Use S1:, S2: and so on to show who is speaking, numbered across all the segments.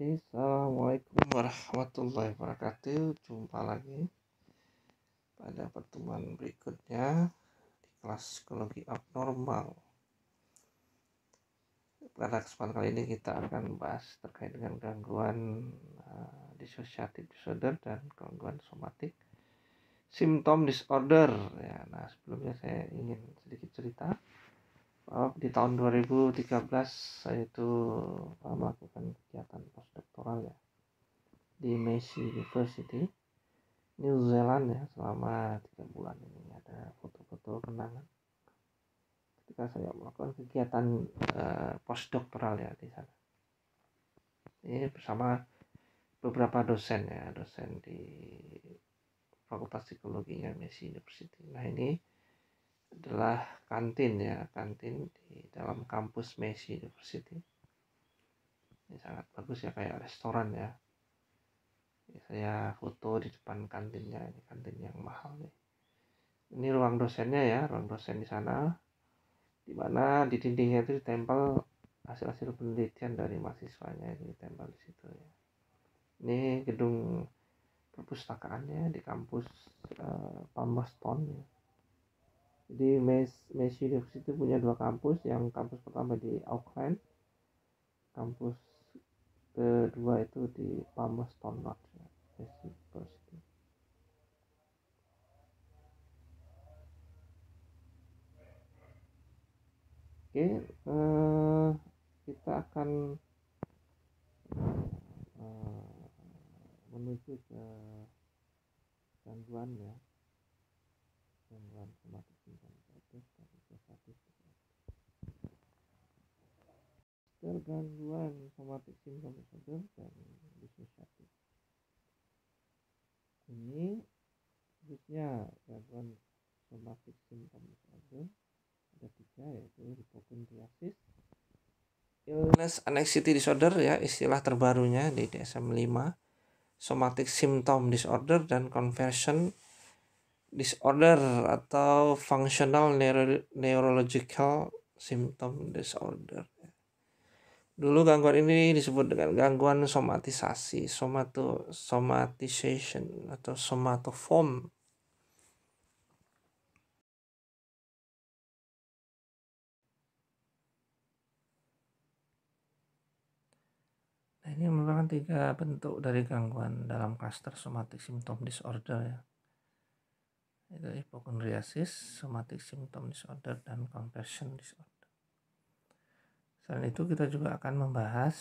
S1: Assalamualaikum warahmatullahi wabarakatuh. Jumpa lagi pada pertemuan berikutnya di kelas psikologi abnormal. Pada kesempatan kali ini kita akan bahas terkait dengan gangguan uh, dissociative disorder dan gangguan somatik simptom disorder. Ya, nah sebelumnya saya ingin sedikit cerita Oh, di tahun 2013 saya itu melakukan kegiatan postdoctoral ya di Massey University New Zealand ya selama tiga bulan ini ada foto-foto kenangan ketika saya melakukan kegiatan uh, eh, postdoctoral ya di sana ini bersama beberapa dosen ya dosen di Fakultas Psikologinya Massey University nah ini adalah kantin ya kantin di dalam kampus Messi University ini sangat bagus ya kayak restoran ya ini saya foto di depan kantinnya ini kantin yang mahal nih ini ruang dosennya ya ruang dosen di sana di mana di dindingnya itu ditempel hasil-hasil penelitian dari mahasiswanya ini ditempel di situ ya ini gedung perpustakaannya di kampus uh, Palmerston ya jadi Mass University punya dua kampus yang kampus pertama di Auckland kampus kedua itu di Palmerston North ya, Mass University oke eh, kita akan uh, menuju ke gangguan ya gangguan kematian Ketergangguan somatic symptom disorder dan dissociative. Ini khususnya gangguan somatic symptom disorder ada tiga yaitu hipokondriasis, illness anxiety disorder ya istilah terbarunya di DSM 5, somatic symptom disorder dan conversion disorder atau functional neuro neurological symptom disorder Dulu gangguan ini disebut dengan gangguan somatisasi, somato, somatization atau somatoform. Nah, ini merupakan tiga bentuk dari gangguan dalam cluster somatic symptom disorder ya. Itu hipokondriasis, somatic symptom disorder, dan conversion disorder. Selain itu kita juga akan membahas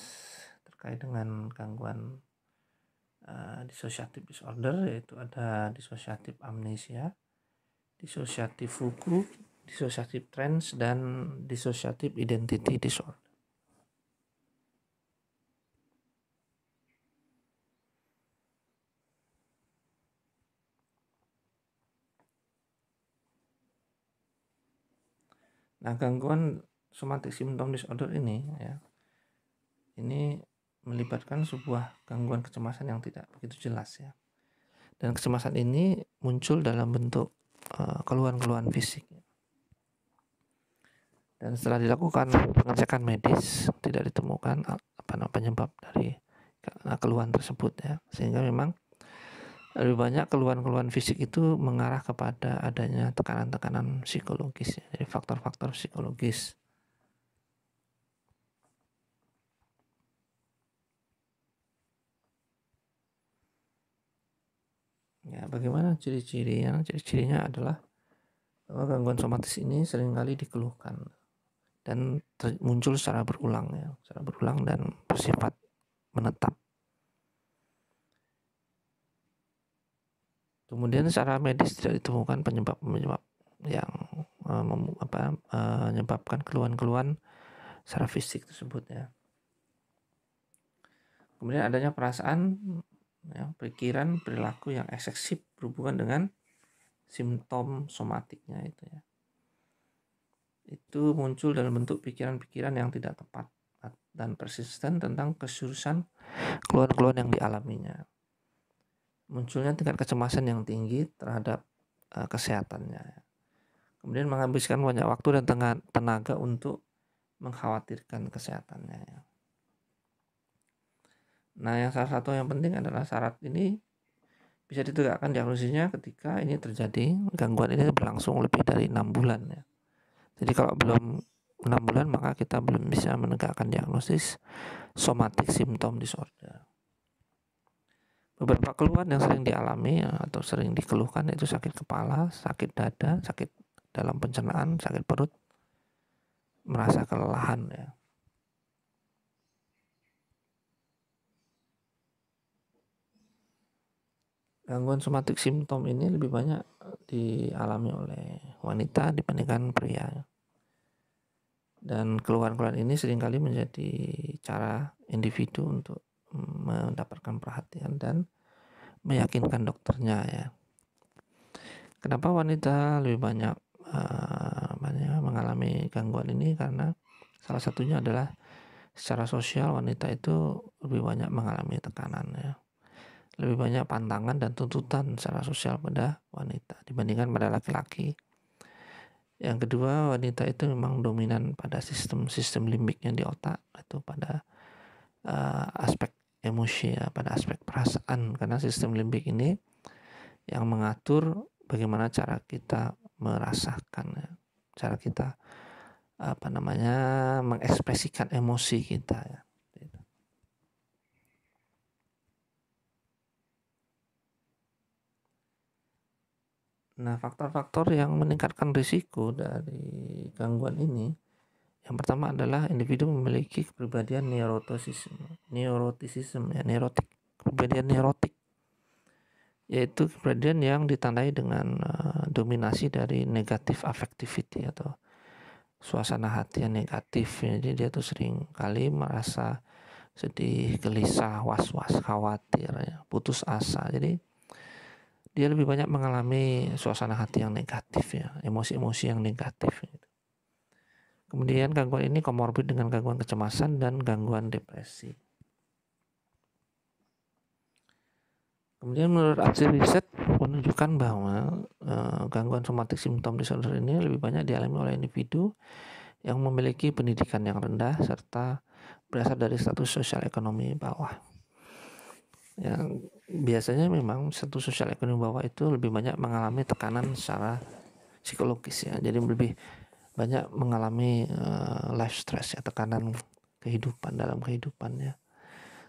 S1: terkait dengan gangguan uh, eh, disosiatif disorder yaitu ada dissociative amnesia, dissociative fugu, dissociative trans dan dissociative identity disorder. Nah, gangguan somatic symptom disorder ini ya ini melibatkan sebuah gangguan kecemasan yang tidak begitu jelas ya dan kecemasan ini muncul dalam bentuk eh, keluhan-keluhan fisik ya. dan setelah dilakukan pengecekan medis tidak ditemukan apa namanya penyebab dari nah, keluhan tersebut ya sehingga memang lebih banyak keluhan-keluhan fisik itu mengarah kepada adanya tekanan-tekanan psikologis ya. jadi faktor-faktor psikologis Ya, bagaimana ciri-cirinya? Ciri-cirinya adalah bahwa eh, gangguan somatis ini seringkali dikeluhkan dan muncul secara berulang ya, secara berulang dan bersifat menetap. Kemudian secara medis tidak ditemukan penyebab-penyebab yang uh, apa, uh, menyebabkan keluhan-keluhan secara fisik tersebut ya. Kemudian adanya perasaan ya, pikiran perilaku yang eksesif berhubungan dengan simptom somatiknya itu ya itu muncul dalam bentuk pikiran-pikiran yang tidak tepat dan persisten tentang kesurusan keluhan-keluhan yang dialaminya munculnya tingkat kecemasan yang tinggi terhadap uh, kesehatannya ya. kemudian menghabiskan banyak waktu dan tenaga untuk mengkhawatirkan kesehatannya ya. Nah, yang salah satu yang penting adalah syarat ini bisa ditegakkan diagnosisnya ketika ini terjadi gangguan ini berlangsung lebih dari enam bulan ya. Jadi kalau belum enam bulan maka kita belum bisa menegakkan diagnosis somatic symptom disorder. Beberapa keluhan yang sering dialami ya, atau sering dikeluhkan itu sakit kepala, sakit dada, sakit dalam pencernaan, sakit perut, merasa kelelahan ya Gangguan somatik simptom ini lebih banyak eh, dialami oleh wanita dibandingkan pria. Dan keluhan-keluhan ini seringkali menjadi cara individu untuk mm, mendapatkan perhatian dan meyakinkan dokternya ya. Kenapa wanita lebih banyak uh, banyak mengalami gangguan ini karena salah satunya adalah secara sosial wanita itu lebih banyak mengalami tekanan ya lebih banyak pantangan dan tuntutan secara sosial pada wanita dibandingkan pada laki-laki. Yang kedua, wanita itu memang dominan pada sistem-sistem limbiknya di otak atau pada uh, aspek emosi ya, pada aspek perasaan karena sistem limbik ini yang mengatur bagaimana cara kita merasakan ya. Cara kita apa namanya mengekspresikan emosi kita ya. Nah, faktor-faktor yang meningkatkan risiko dari gangguan ini yang pertama adalah individu memiliki kepribadian neurotosis neurotisisme ya, neurotik, kepribadian neurotik yaitu kepribadian yang ditandai dengan uh, dominasi dari negatif affectivity atau suasana hati yang negatif. Jadi dia tuh sering kali merasa sedih, gelisah, was-was, khawatir, ya, putus asa. Jadi dia lebih banyak mengalami suasana hati yang negatif ya, emosi-emosi yang negatif. Gitu. Kemudian gangguan ini komorbid dengan gangguan kecemasan dan gangguan depresi. Kemudian menurut hasil riset menunjukkan bahwa uh, gangguan somatik simptom disorder ini lebih banyak dialami oleh individu yang memiliki pendidikan yang rendah serta berasal dari status sosial ekonomi bawah ya biasanya memang satu sosial ekonomi bawah itu lebih banyak mengalami tekanan secara psikologis ya jadi lebih banyak mengalami uh, life stress ya tekanan kehidupan dalam kehidupannya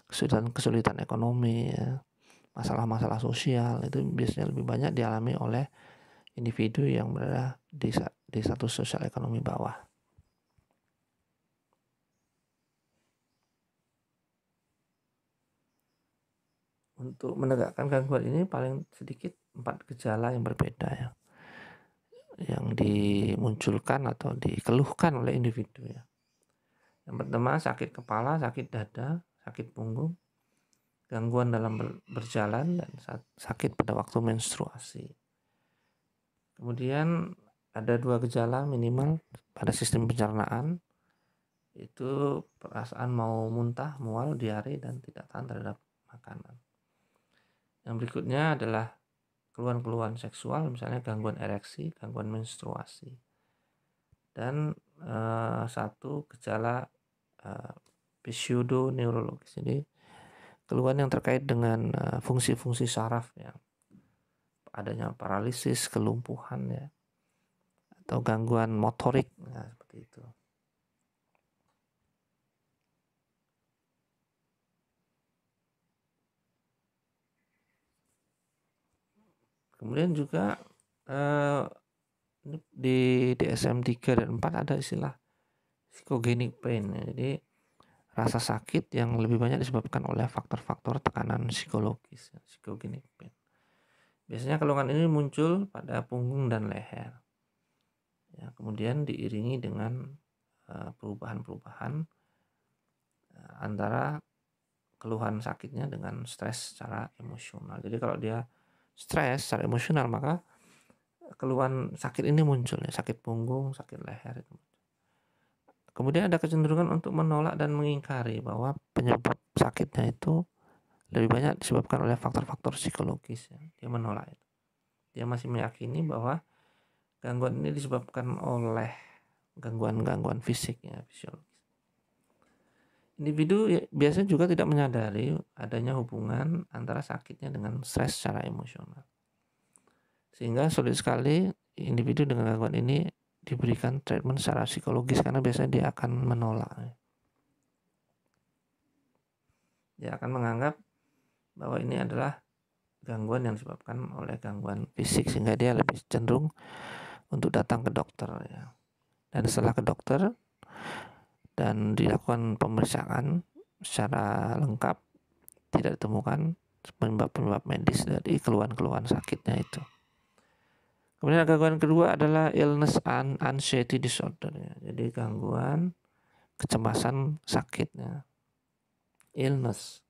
S1: kesulitan kesulitan ekonomi ya masalah-masalah sosial itu biasanya lebih banyak dialami oleh individu yang berada di, di satu sosial ekonomi bawah. untuk menegakkan gangguan ini paling sedikit empat gejala yang berbeda ya yang dimunculkan atau dikeluhkan oleh individu ya. Yang pertama sakit kepala, sakit dada, sakit punggung, gangguan dalam berjalan dan sakit pada waktu menstruasi. Kemudian ada dua gejala minimal pada sistem pencernaan itu perasaan mau muntah, mual, diare dan tidak tahan terhadap makanan. Yang berikutnya adalah keluhan-keluhan seksual, misalnya gangguan ereksi, gangguan menstruasi, dan e, satu gejala e, eh, pseudo neurologis. Jadi keluhan yang terkait dengan eh, fungsi-fungsi e, saraf ya, adanya paralisis, kelumpuhan ya, atau gangguan motorik, ya, seperti itu. kemudian juga eh, di DSM 3 dan 4 ada istilah psikogenik pain ya. jadi rasa sakit yang lebih banyak disebabkan oleh faktor-faktor tekanan psikologis ya, psikogenik pain biasanya keluhan ini muncul pada punggung dan leher ya, kemudian diiringi dengan eh, perubahan-perubahan eh, antara keluhan sakitnya dengan stres secara emosional jadi kalau dia stres secara emosional maka keluhan sakit ini muncul ya sakit punggung sakit leher kemudian ada kecenderungan untuk menolak dan mengingkari bahwa penyebab sakitnya itu lebih banyak disebabkan oleh faktor-faktor psikologis ya. dia menolak itu dia masih meyakini bahwa gangguan ini disebabkan oleh gangguan-gangguan fisiknya fisiologi Individu ya, biasanya juga tidak menyadari adanya hubungan antara sakitnya dengan stres secara emosional. Sehingga sulit sekali individu dengan gangguan ini diberikan treatment secara psikologis karena biasanya dia akan menolak. Dia akan menganggap bahwa ini adalah gangguan yang disebabkan oleh gangguan fisik sehingga dia lebih cenderung untuk datang ke dokter ya. Dan setelah ke dokter dan dilakukan pemeriksaan secara lengkap tidak ditemukan penyebab-penyebab medis dari keluhan-keluhan sakitnya itu. Kemudian gangguan kedua adalah illness and anxiety disorder. Ya. Jadi gangguan kecemasan sakitnya. Illness.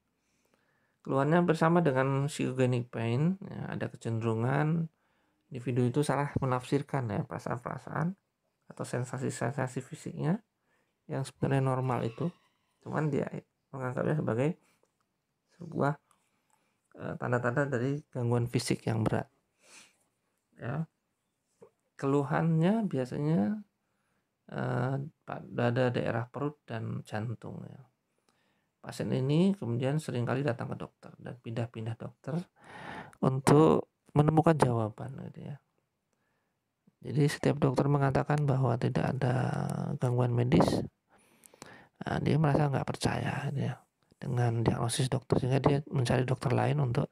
S1: keluarnya bersama dengan psychogenic pain. Ya, ada kecenderungan individu itu salah menafsirkan ya perasaan-perasaan atau sensasi-sensasi fisiknya yang sebenarnya normal itu cuman dia menganggapnya sebagai sebuah eh, tanda-tanda dari gangguan fisik yang berat ya keluhannya biasanya uh, pada daerah perut dan jantung ya pasien ini kemudian seringkali datang ke dokter dan pindah-pindah dokter untuk menemukan jawaban gitu ya jadi setiap dokter mengatakan bahwa tidak ada gangguan medis nah, dia merasa nggak percaya ya dengan diagnosis dokter sehingga dia mencari dokter lain untuk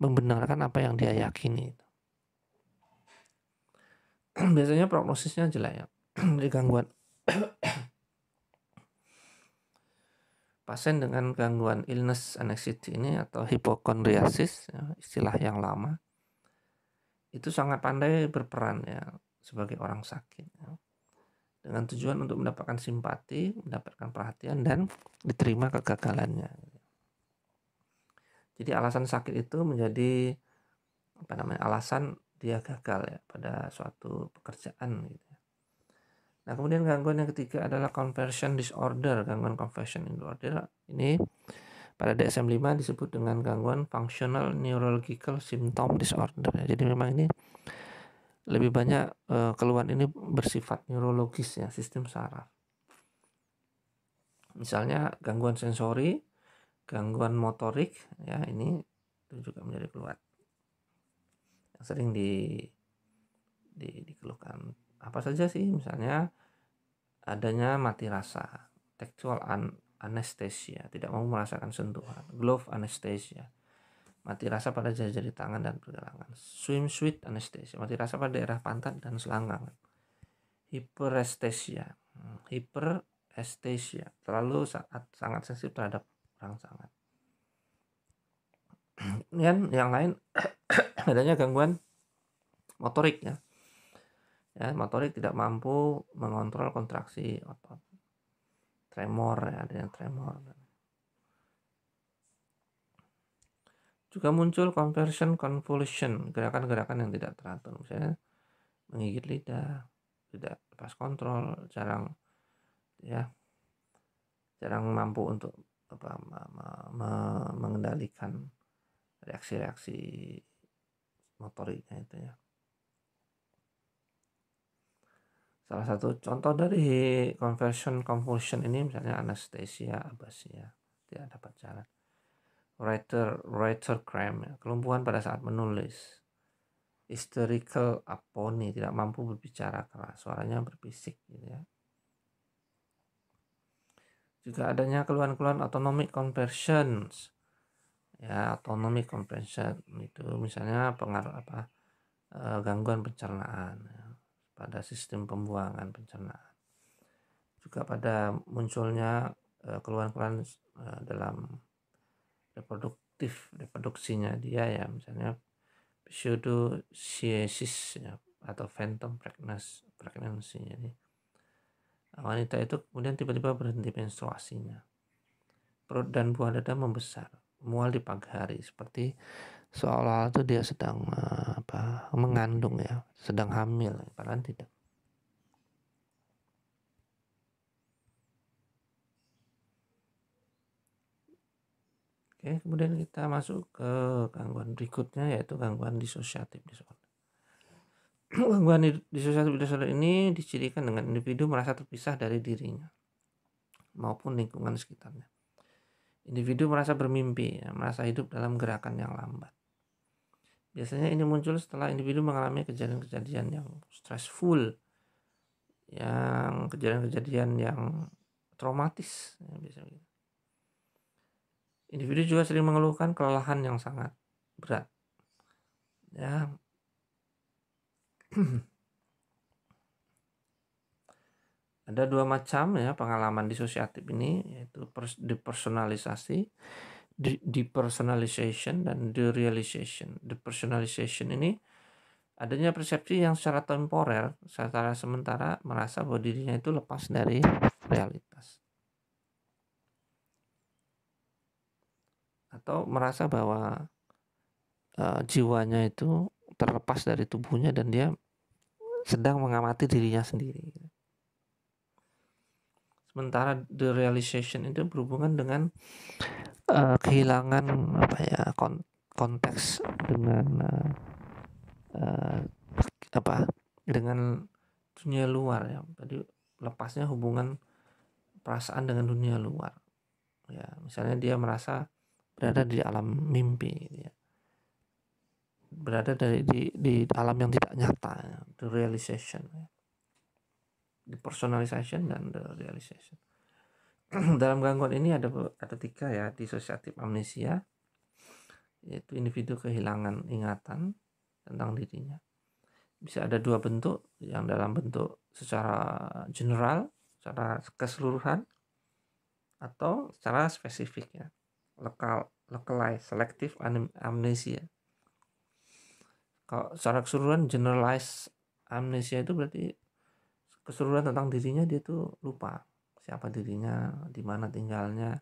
S1: membenarkan apa yang dia yakini biasanya prognosisnya jelek ya Di gangguan pasien dengan gangguan illness anxiety ini atau hipokondriasis ya, istilah yang lama itu sangat pandai berperan ya sebagai orang sakit ya dengan tujuan untuk mendapatkan simpati, mendapatkan perhatian dan diterima kegagalannya. Jadi alasan sakit itu menjadi apa namanya alasan dia gagal ya pada suatu pekerjaan gitu. Ya. Nah kemudian gangguan yang ketiga adalah conversion disorder, gangguan conversion disorder ini pada DSM-5 disebut dengan gangguan functional neurological symptom disorder. Jadi memang ini lebih banyak uh, keluhan ini bersifat neurologis ya sistem saraf misalnya gangguan sensori gangguan motorik ya ini itu juga menjadi keluhan yang sering di, di dikeluhkan apa saja sih misalnya adanya mati rasa textual an anestesia tidak mau merasakan sentuhan glove anestesia mati rasa pada jari-jari tangan dan pergelangan. Swimsuit anestesia, mati rasa pada daerah pantat dan selangkangan. Hiperestesia, hmm, hiperestesia, terlalu saat sangat sensitif terhadap rangsangan. yang lain adanya gangguan motorik ya. Ya, motorik tidak mampu mengontrol kontraksi otot. Tremor ya, ada yang tremor. Dan Juga muncul conversion convulsion, gerakan-gerakan yang tidak teratur. Misalnya menggigit lidah, tidak lepas kontrol, jarang ya jarang mampu untuk apa ma, ma, ma, mengendalikan reaksi-reaksi motoriknya itu ya. Salah satu contoh dari conversion convulsion ini misalnya anestesia abasia tidak dapat jalan writer writer ya. kelumpuhan pada saat menulis hysterical apony tidak mampu berbicara keras suaranya berbisik gitu ya juga adanya keluhan-keluhan autonomic conversions ya autonomic conversion itu misalnya pengaruh apa eh, gangguan pencernaan ya, pada sistem pembuangan pencernaan juga pada munculnya eh, keluhan-keluhan eh, dalam reproduktif reproduksinya dia ya misalnya pseudo ya, atau phantom pregnancy pregnancy jadi nah, wanita itu kemudian tiba-tiba berhenti menstruasinya perut dan buah dada membesar mual di pagi hari seperti seolah-olah itu dia sedang apa mengandung ya sedang hamil padahal tidak Oke, kemudian kita masuk ke gangguan berikutnya yaitu gangguan disosiatif disorder. gangguan disosiatif disorder ini dicirikan dengan individu merasa terpisah dari dirinya maupun lingkungan sekitarnya. Individu merasa bermimpi, ya, merasa hidup dalam gerakan yang lambat. Biasanya ini muncul setelah individu mengalami kejadian-kejadian yang stressful, yang kejadian-kejadian yang traumatis, ya, biasanya Individu juga sering mengeluhkan kelelahan yang sangat berat. Ya. Ada dua macam ya pengalaman disosiatif ini yaitu depersonalisasi, depersonalization dan derealization. Depersonalization ini adanya persepsi yang secara temporer, secara sementara merasa bahwa dirinya itu lepas dari realitas. atau merasa bahwa uh, jiwanya itu terlepas dari tubuhnya dan dia sedang mengamati dirinya sendiri. Sementara the realization itu berhubungan dengan uh, kehilangan apa ya kon konteks dengan uh, uh, apa dengan dunia luar ya. Tadi lepasnya hubungan perasaan dengan dunia luar. Ya, misalnya dia merasa berada di alam mimpi gitu ya. berada dari di, di alam yang tidak nyata the realization ya. the personalization dan the realization dalam gangguan ini ada ada tiga ya disosiatif amnesia yaitu individu kehilangan ingatan tentang dirinya bisa ada dua bentuk yang dalam bentuk secara general secara keseluruhan atau secara spesifik ya lekal, localized, selektif amnesia. Kalau secara keseluruhan generalized amnesia itu berarti keseluruhan tentang dirinya dia tuh lupa siapa dirinya, di mana tinggalnya.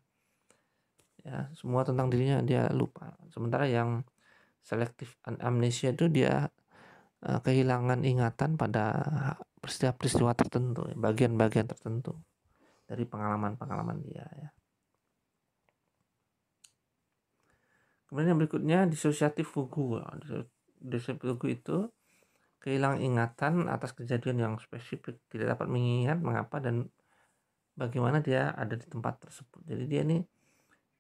S1: Ya, semua tentang dirinya dia lupa. Sementara yang selektif amnesia itu dia uh, kehilangan ingatan pada peristiwa-peristiwa tertentu, bagian-bagian tertentu dari pengalaman-pengalaman dia ya. Kemudian yang berikutnya disosiatif fugu. Disosiatif fugu itu kehilangan ingatan atas kejadian yang spesifik, tidak dapat mengingat mengapa dan bagaimana dia ada di tempat tersebut. Jadi dia ini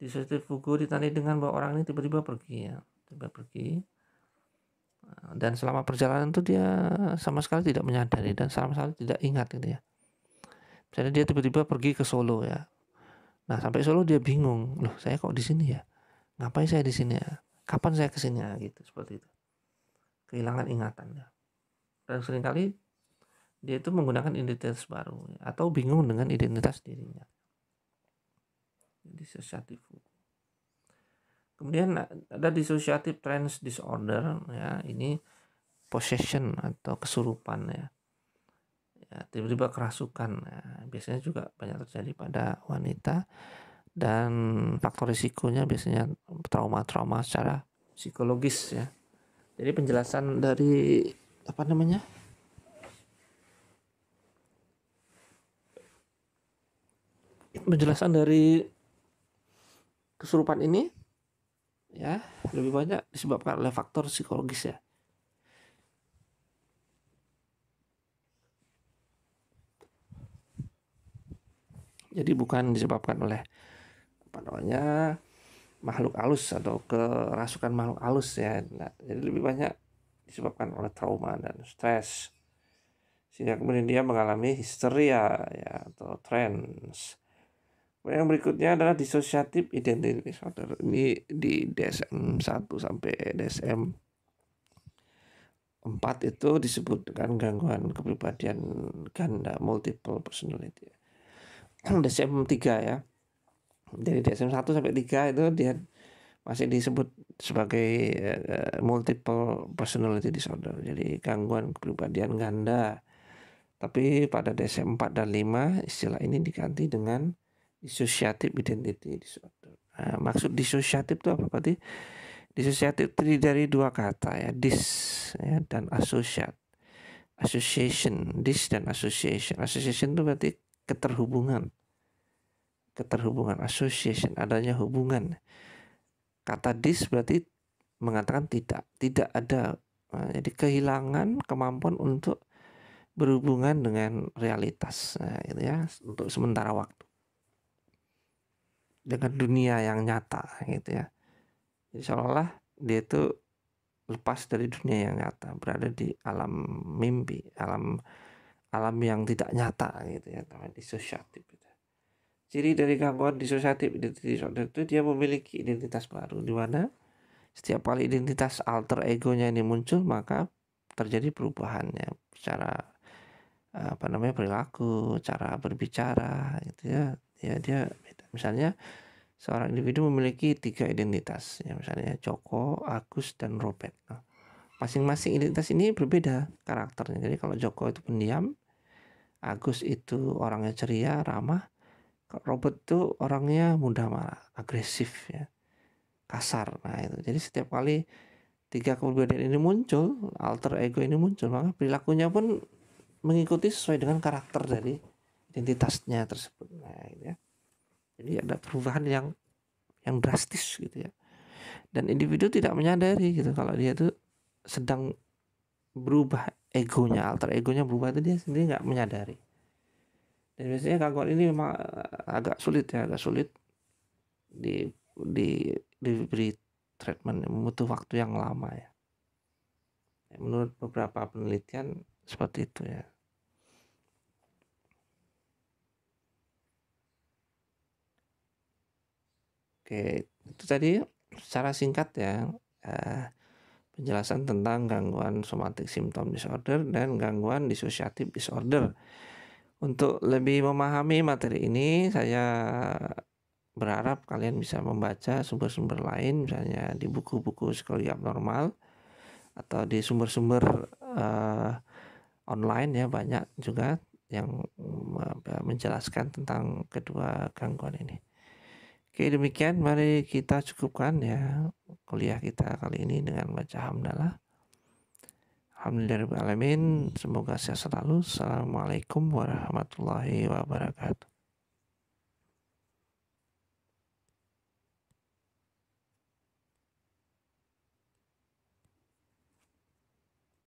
S1: disosiatif fugu ditandai dengan bahwa orang ini tiba-tiba pergi ya, tiba pergi. Eh, dan selama perjalanan itu dia sama sekali tidak menyadari dan sama sekali tidak ingat gitu ya. Misalnya dia tiba-tiba pergi ke Solo ya. Nah, sampai Solo dia bingung, loh saya kok di sini ya? Ngapain saya di sini ya? Kapan saya kesini ya? Gitu seperti itu. Kehilangan ingatannya. Dan seringkali dia itu menggunakan identitas baru atau bingung dengan identitas dirinya. Disosiatif. Kemudian ada dissociative trans disorder ya, ini possession atau kesurupan ya. ya tiba-tiba kerasukan ya. biasanya juga banyak terjadi pada wanita dan faktor risikonya biasanya trauma-trauma secara psikologis ya. Jadi penjelasan dari apa namanya? Penjelasan dari kesurupan ini ya lebih banyak disebabkan oleh faktor psikologis ya. Jadi bukan disebabkan oleh apa namanya makhluk halus atau kerasukan makhluk halus ya nah, jadi lebih banyak disebabkan oleh trauma dan stres sehingga kemudian dia mengalami histeria ya atau trends kemudian yang berikutnya adalah disosiatif identity disorder ini di DSM 1 sampai DSM 4 itu disebut dengan gangguan kepribadian ganda multiple personality DSM 3 ya dari DSM satu 1 sampai 3 itu dia masih disebut sebagai uh, multiple personality disorder. Jadi gangguan kepribadian ganda. Tapi pada DSM 4 dan 5 istilah ini diganti dengan dissociative identity disorder. Nah, maksud dissociative itu apa? Berarti dissociative terdiri dari dua kata ya, dis ya, dan associate. Association, dis dan association. Association itu berarti keterhubungan keterhubungan association adanya hubungan kata dis berarti mengatakan tidak tidak ada nah, jadi kehilangan kemampuan untuk berhubungan dengan realitas nah, itu ya untuk sementara waktu dengan dunia yang nyata gitu ya Insyaallah dia itu lepas dari dunia yang nyata berada di alam mimpi alam alam yang tidak nyata gitu ya namanya disosiatif Ciri dari gangguan disosiatif identity disorder itu dia memiliki identitas baru di mana setiap kali identitas alter egonya ini muncul maka terjadi perubahannya secara eh, apa namanya perilaku, cara berbicara gitu ya. Ya dia misalnya seorang individu memiliki tiga identitas ya misalnya Joko, Agus dan Robert. Nah, masing-masing identitas ini berbeda karakternya. Jadi kalau Joko itu pendiam, Agus itu orangnya ceria, ramah, Robert tuh orangnya mudah marah, agresif ya, kasar. Nah itu. Jadi setiap kali tiga kepribadian ini muncul, alter ego ini muncul, maka perilakunya pun mengikuti sesuai dengan karakter dari identitasnya tersebut. Nah, gitu ya. Jadi ada perubahan yang yang drastis gitu ya. Dan individu tidak menyadari gitu kalau dia tuh sedang berubah egonya, alter egonya berubah itu dia sendiri nggak menyadari. Dan ya, biasanya gangguan ini memang eh, agak sulit ya, agak sulit di di diberi treatment butuh waktu yang lama ya. ya. Menurut beberapa penelitian seperti itu ya. Oke, itu tadi secara singkat ya eh, penjelasan tentang gangguan somatic symptom disorder dan gangguan disosiatif disorder. Untuk lebih memahami materi ini, saya berharap kalian bisa membaca sumber-sumber lain, misalnya di buku-buku psikologi abnormal atau di sumber-sumber uh, online ya banyak juga yang menjelaskan tentang kedua gangguan ini. Oke demikian mari kita cukupkan ya kuliah kita kali ini dengan baca hamdalah. Alhamdulillah Alamin. Semoga sehat selalu. Assalamualaikum warahmatullahi wabarakatuh.